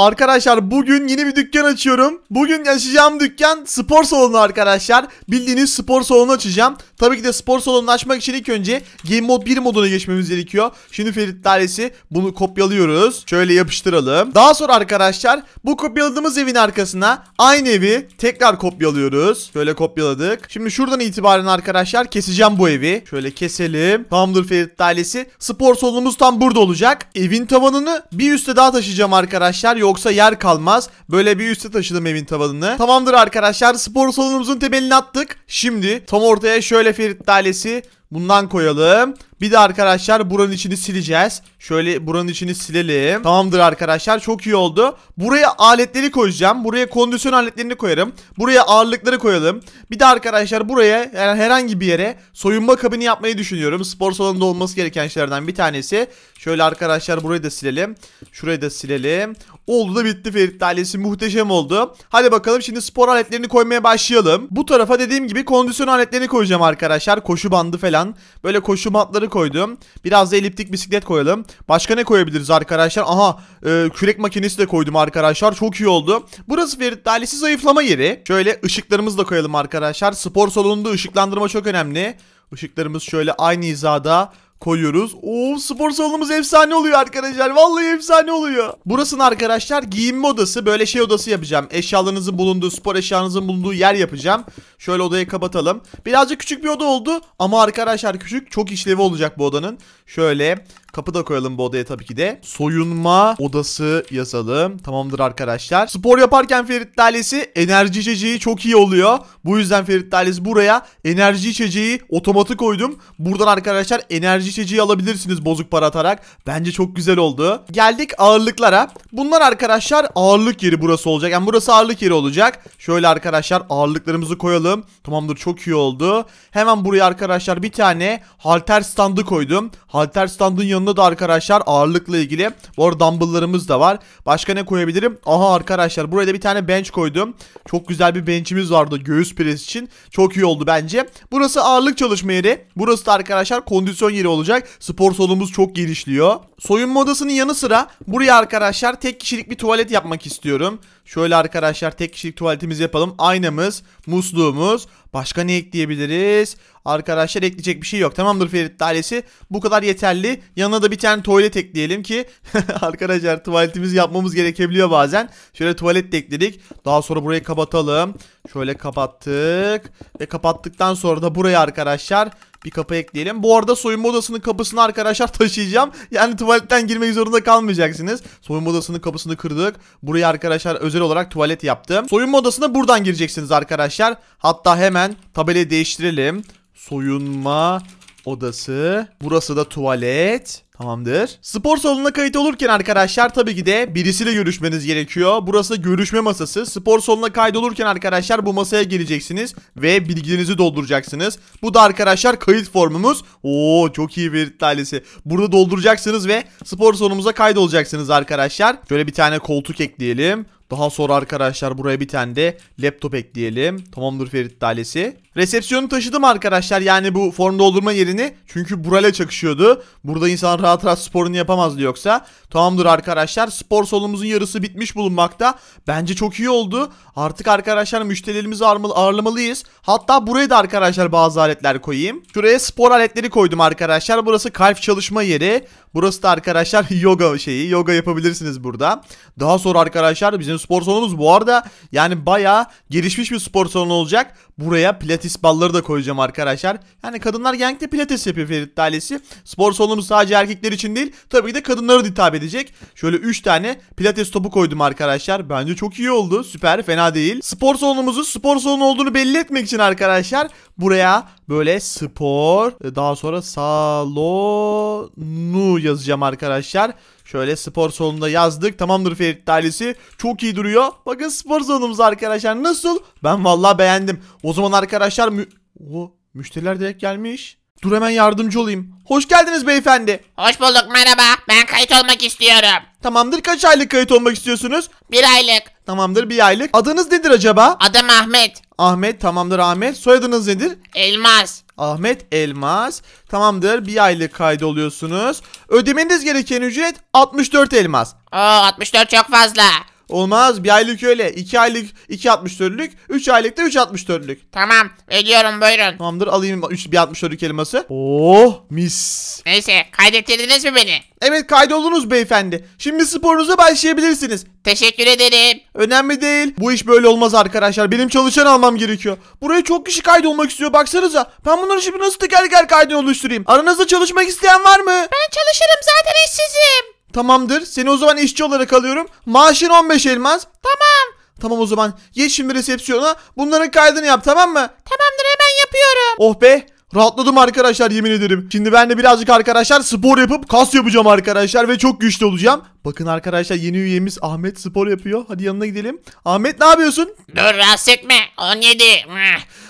Arkadaşlar bugün yeni bir dükkan açıyorum. Bugün açacağım dükkan spor salonu arkadaşlar. Bildiğiniz spor salonu açacağım. Tabii ki de spor salonu açmak için ilk önce Game Mode 1 moduna geçmemiz gerekiyor. Şimdi Ferit dairesi bunu kopyalıyoruz. Şöyle yapıştıralım. Daha sonra arkadaşlar bu kopyaladığımız evin arkasına aynı evi tekrar kopyalıyoruz. Şöyle kopyaladık. Şimdi şuradan itibaren arkadaşlar keseceğim bu evi. Şöyle keselim. Tamamdır Ferit dairesi. Spor salonumuz tam burada olacak. Evin tavanını bir üste daha taşıyacağım arkadaşlar. Yol yoksa yer kalmaz. Böyle bir üste taşıdım evin tavanını. Tamamdır arkadaşlar spor salonumuzun temelini attık. Şimdi tam ortaya şöyle ferit dalesi bundan koyalım. Bir de arkadaşlar buranın içini sileceğiz. Şöyle buranın içini silelim. Tamamdır arkadaşlar çok iyi oldu. Buraya aletleri koyacağım. Buraya kondisyon aletlerini koyarım. Buraya ağırlıkları koyalım. Bir de arkadaşlar buraya yani herhangi bir yere soyunma kabini yapmayı düşünüyorum. Spor salonunda olması gereken şeylerden bir tanesi. Şöyle arkadaşlar burayı da silelim. Şurayı da silelim. Oldu da bitti Ferit ailesi muhteşem oldu. Hadi bakalım şimdi spor aletlerini koymaya başlayalım. Bu tarafa dediğim gibi kondisyon aletlerini koyacağım arkadaşlar. Koşu bandı falan. Böyle koşu matları koydum. Biraz da eliptik bisiklet koyalım. Başka ne koyabiliriz arkadaşlar? Aha e, kürek makinesi de koydum arkadaşlar. Çok iyi oldu. Burası bir Feridalisi zayıflama yeri. Şöyle ışıklarımızı da koyalım arkadaşlar. Spor salonunda ışıklandırma çok önemli. Işıklarımız şöyle aynı hizada koyuyoruz. Oo spor salonumuz efsane oluyor arkadaşlar. Vallahi efsane oluyor. Burasını arkadaşlar giyinme odası. Böyle şey odası yapacağım. Eşyalarınızın bulunduğu, spor eşyalarınızın bulunduğu yer yapacağım. Şöyle odayı kapatalım. Birazcık küçük bir oda oldu. Ama arkadaşlar küçük. Çok işlevi olacak bu odanın. Şöyle Kapı da koyalım bu odaya tabii ki de. Soyunma odası yazalım. Tamamdır arkadaşlar. Spor yaparken Ferit Dalesi enerji içeceği çok iyi oluyor. Bu yüzden Ferit Dalesi buraya enerji içeceği otomatik koydum. Buradan arkadaşlar enerji içeceği alabilirsiniz bozuk para atarak. Bence çok güzel oldu. Geldik ağırlıklara. Bunlar arkadaşlar ağırlık yeri burası olacak. Yani burası ağırlık yeri olacak. Şöyle arkadaşlar ağırlıklarımızı koyalım. Tamamdır çok iyi oldu. Hemen buraya arkadaşlar bir tane halter standı koydum. Halter standın yanına yanında da arkadaşlar ağırlıkla ilgili. Bu arada dumbbelllarımız da var. Başka ne koyabilirim? Aha arkadaşlar buraya da bir tane bench koydum. Çok güzel bir benchimiz vardı göğüs pres için. Çok iyi oldu bence. Burası ağırlık çalışma yeri. Burası da arkadaşlar kondisyon yeri olacak. Spor salonumuz çok genişliyor. Soyunma odasının yanı sıra buraya arkadaşlar tek kişilik bir tuvalet yapmak istiyorum. Şöyle arkadaşlar tek kişilik tuvaletimizi yapalım. Aynamız, musluğumuz. Başka ne ekleyebiliriz? Arkadaşlar ekleyecek bir şey yok. Tamamdır Ferit ailesi. Bu kadar yeterli. Yanına da bir tane tuvalet ekleyelim ki arkadaşlar tuvaletimizi yapmamız gerekebiliyor bazen. Şöyle tuvalet de ekledik. Daha sonra burayı kapatalım. Şöyle kapattık. Ve kapattıktan sonra da buraya arkadaşlar bir kapı ekleyelim. Bu arada soyunma odasının kapısını arkadaşlar taşıyacağım. Yani tuvaletten girmek zorunda kalmayacaksınız. Soyunma odasının kapısını kırdık. Buraya arkadaşlar özel olarak tuvalet yaptım. Soyunma odasına buradan gireceksiniz arkadaşlar. Hatta hemen tabelayı değiştirelim. Soyunma odası. Burası da tuvalet. Tamamdır. Spor salonuna kayıt olurken arkadaşlar tabii ki de birisiyle görüşmeniz gerekiyor. Burası görüşme masası. Spor salonuna kayıt olurken arkadaşlar bu masaya geleceksiniz ve bilgilerinizi dolduracaksınız. Bu da arkadaşlar kayıt formumuz. Oo çok iyi bir talesi. Burada dolduracaksınız ve spor salonumuza kayıt olacaksınız arkadaşlar. Şöyle bir tane koltuk ekleyelim. Daha sonra arkadaşlar buraya bir tane de laptop ekleyelim. Tamamdır Ferit ailesi. Resepsiyonu taşıdım arkadaşlar yani bu form doldurma yerini. Çünkü burayla çakışıyordu. Burada insan rahat rahat sporunu yapamazdı yoksa. Tamamdır arkadaşlar spor salonumuzun yarısı bitmiş bulunmakta. Bence çok iyi oldu. Artık arkadaşlar müşterilerimizi ağırlamalıyız. Hatta buraya da arkadaşlar bazı aletler koyayım. Şuraya spor aletleri koydum arkadaşlar. Burası kalp çalışma yeri. Burası da arkadaşlar yoga şeyi. Yoga yapabilirsiniz burada. Daha sonra arkadaşlar bizim spor salonumuz bu arada yani baya gelişmiş bir spor salonu olacak. Buraya pilates balları da koyacağım arkadaşlar. Yani kadınlar genellikle pilates yapıyor Ferit ailesi. Spor salonumuz sadece erkekler için değil tabii ki de kadınlara da hitap edecek. Şöyle 3 tane pilates topu koydum arkadaşlar. Bence çok iyi oldu süper fena değil. Spor salonumuzu spor salonu olduğunu belli etmek için arkadaşlar buraya böyle spor daha sonra salonu yazacağım arkadaşlar. Şöyle spor salonunda yazdık. Tamamdır Ferit Talisi Çok iyi duruyor. Bakın spor salonumuz arkadaşlar nasıl? Ben vallahi beğendim. O zaman arkadaşlar mü Oo, müşteriler direkt gelmiş. Dur hemen yardımcı olayım. Hoş geldiniz beyefendi. Hoş bulduk merhaba. Ben kayıt olmak istiyorum. Tamamdır kaç aylık kayıt olmak istiyorsunuz? Bir aylık. Tamamdır bir aylık. Adınız nedir acaba? Adım Ahmet. Ahmet tamamdır Ahmet. Soyadınız nedir? Elmas. Ahmet Elmas. Tamamdır bir aylık kaydoluyorsunuz. Ödemeniz gereken ücret 64 elmas. Oo 64 çok fazla. Olmaz. Bir aylık öyle. 2 aylık 2.64'lük. üç aylık da 3.64'lük. Tamam ediyorum buyurun. Tamamdır alayım 3 1.64'lük elması. Oh mis. Neyse kaydettirdiniz mi beni? Evet kaydoldunuz beyefendi. Şimdi sporunuza başlayabilirsiniz. Teşekkür ederim. Önemli değil. Bu iş böyle olmaz arkadaşlar. Benim çalışan almam gerekiyor. Buraya çok kişi kaydolmak istiyor. Baksanıza. Ben bunları şimdi nasıl teker teker kaydını oluşturayım? Aranızda çalışmak isteyen var mı? Ben çalışırım zaten işsizim. Tamamdır. Seni o zaman işçi olarak alıyorum. Maaşın 15 elmas. Tamam. Tamam o zaman. Geç şimdi resepsiyona. Bunların kaydını yap tamam mı? Tamamdır hemen yapıyorum. Oh be. Rahatladım arkadaşlar yemin ederim. Şimdi ben de birazcık arkadaşlar spor yapıp kas yapacağım arkadaşlar ve çok güçlü olacağım. Bakın arkadaşlar yeni üyemiz Ahmet spor yapıyor. Hadi yanına gidelim. Ahmet ne yapıyorsun? Dur rahatsız etme. 17,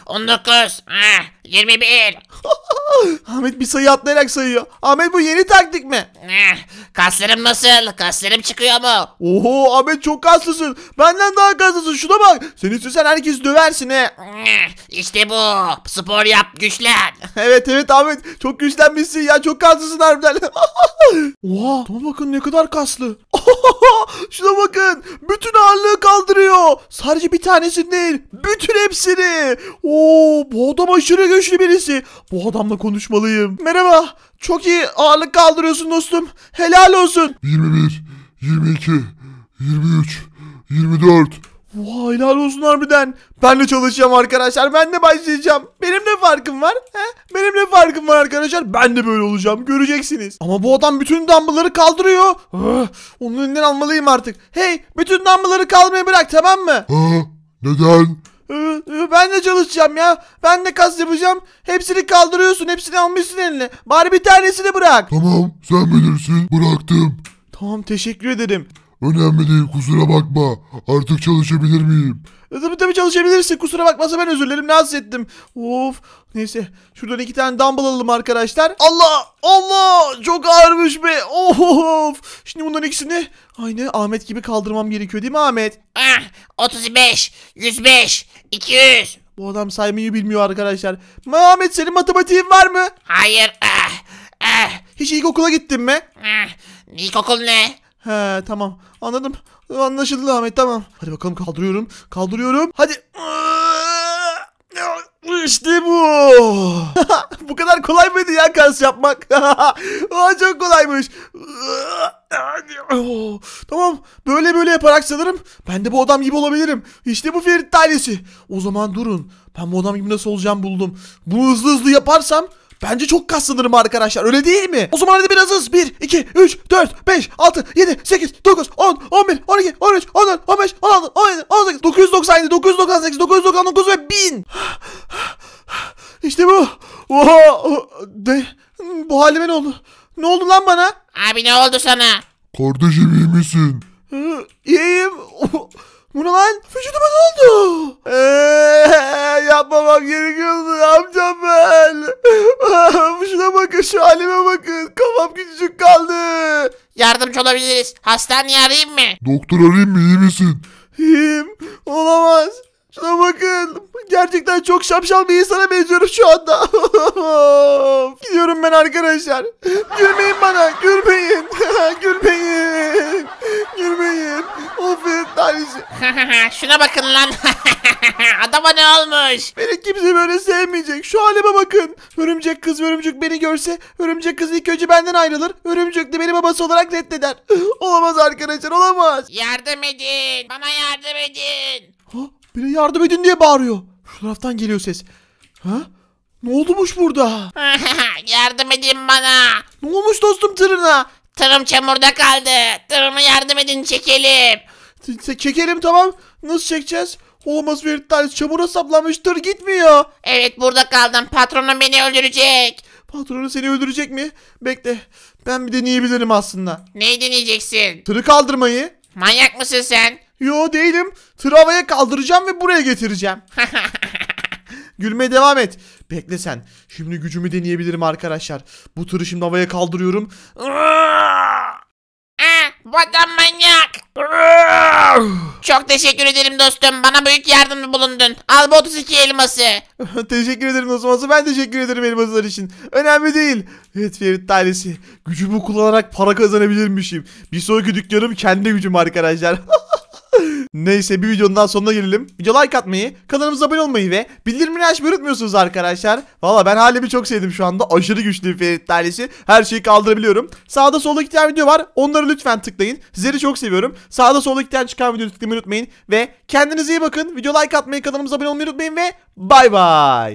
19, 21, Ahmet bir sayı atlayarak sayıyor. Ahmet bu yeni taktik mi? Eh, Kaslarım nasıl? Kaslarım çıkıyor mu? Oho Ahmet çok kaslısın. Benden daha kaslısın. Şuna bak. Seni istesen herkes döversin he. Eh, işte bu. Spor yap, güçlen. Evet evet Ahmet çok güçlenmişsin ya çok kaslısın harbiden. Oha tamam bakın ne kadar kaslı. Şuna bakın bütün ağırlığı kaldırıyor. Sadece bir tanesini değil bütün hepsini. Oo bu adam aşırı güçlü birisi. Bu adamla konuş konuşmalıyım. Merhaba. Çok iyi ağırlık kaldırıyorsun dostum. Helal olsun. 21, 22, 23, 24. Vay helal olsun harbiden. Ben de çalışacağım arkadaşlar. Ben de başlayacağım. Benim ne farkım var. He? Benim ne farkım var arkadaşlar. Ben de böyle olacağım. Göreceksiniz. Ama bu adam bütün dumbbellları kaldırıyor. Onun elinden almalıyım artık. Hey bütün dumbbellları kaldırmayı bırak tamam mı? Ha, neden? Ben de çalışacağım ya. Ben de kas yapacağım. Hepsini kaldırıyorsun. Hepsini almışsın eline. Bari bir tanesini bırak. Tamam sen bilirsin bıraktım. Tamam teşekkür ederim. Önemli değil kusura bakma. Artık çalışabilir miyim? E, tabii tabii çalışabilirsin. Kusura bakmasa ben özür dilerim. Rahatsız ettim. Of. Neyse. Şuradan iki tane dumbbell alalım arkadaşlar. Allah! Allah! Çok ağırmış be. Of! Şimdi bunların ikisini aynı Ahmet gibi kaldırmam gerekiyor değil mi Ahmet? Ah, 35, 105, 200. Bu adam saymayı bilmiyor arkadaşlar. Mehmet senin matematiğin var mı? Hayır. Ah, ah. Hiç ilkokula gittin mi? Ah, ilkokul ne? He tamam anladım. Anlaşıldı Ahmet tamam. Hadi bakalım kaldırıyorum. Kaldırıyorum. Hadi. Ah. İşte bu. bu kadar kolay mıydı ya kas yapmak? Aa, çok kolaymış. tamam böyle böyle yaparak sanırım ben de bu adam gibi olabilirim. İşte bu Ferit tanesi. O zaman durun ben bu adam gibi nasıl olacağım buldum. Bunu hızlı hızlı yaparsam Bence çok kaslanırım arkadaşlar öyle değil mi? O zaman hadi biraz hız. 1, 2, 3, 4, 5, 6, 7, 8, 9, 10, 11, 12, 13, 14, 15, 16, 17, 18, 997, 998, 999 ve 1000. İşte bu. Oha. De, bu halime ne oldu? Ne oldu lan bana? Abi ne oldu sana? Kardeşim iyi misin? İyiyim. Bu ne lan? Vücuduma ne oldu? Eee yapmamam gerekiyordu amcam ben. Şuna bakın şu halime bakın. Kafam küçücük kaldı. Yardımcı olabiliriz. Hastaneye arayayım mı? Doktor arayayım mı iyi misin? İyiyim. Olamaz. Şuna bakın. Gerçekten çok şapşal bir insana benziyorum şu anda. Gidiyorum ben arkadaşlar. Gülmeyin bana. Gülmeyin. gülmeyin. Gülmeyin. Of tanesi. Şuna bakın lan. Adama ne olmuş? Beni kimse böyle sevmeyecek. Şu halime bakın. Örümcek kız örümcek beni görse örümcek kız ilk önce benden ayrılır. Örümcek de beni babası olarak reddeder. olamaz arkadaşlar olamaz. Yardım edin. Bana yardım edin. Biri yardım edin diye bağırıyor. Şu taraftan geliyor ses. Ha? Ne olmuş burada? yardım edin bana. Ne olmuş dostum tırına? Tırım çamurda kaldı. Tırımı yardım edin çekelim. Ç- çekelim tamam. Nasıl çekeceğiz? Olmaz bir tanesi çamura saplanmış tır gitmiyor. Evet burada kaldım. Patronum beni öldürecek. Patronu seni öldürecek mi? Bekle. Ben bir deneyebilirim aslında. Neyi deneyeceksin? Tırı kaldırmayı. Manyak mısın sen? Yo değilim. Travaya kaldıracağım ve buraya getireceğim. Gülmeye devam et. Bekle sen. Şimdi gücümü deneyebilirim arkadaşlar. Bu tırı şimdi havaya kaldırıyorum. Bu adam manyak. Çok teşekkür ederim dostum. Bana büyük yardım bulundun. Al bu 32 elması. teşekkür ederim dostum. Ben teşekkür ederim elmaslar için. Önemli değil. Evet Ferit tanesi. Gücümü kullanarak para kazanabilirmişim. Bir sonraki dükkanım kendi gücüm arkadaşlar. Neyse bir videonun daha sonuna gelelim. Video like atmayı, kanalımıza abone olmayı ve bildirimleri açmayı unutmuyorsunuz arkadaşlar. Valla ben halimi çok sevdim şu anda. Aşırı güçlü bir ferit ailesi. Her şeyi kaldırabiliyorum. Sağda solda iki tane video var. Onları lütfen tıklayın. Sizleri çok seviyorum. Sağda solda iki tane çıkan videoyu tıklamayı unutmayın. Ve kendinize iyi bakın. Video like atmayı, kanalımıza abone olmayı unutmayın ve bay bay.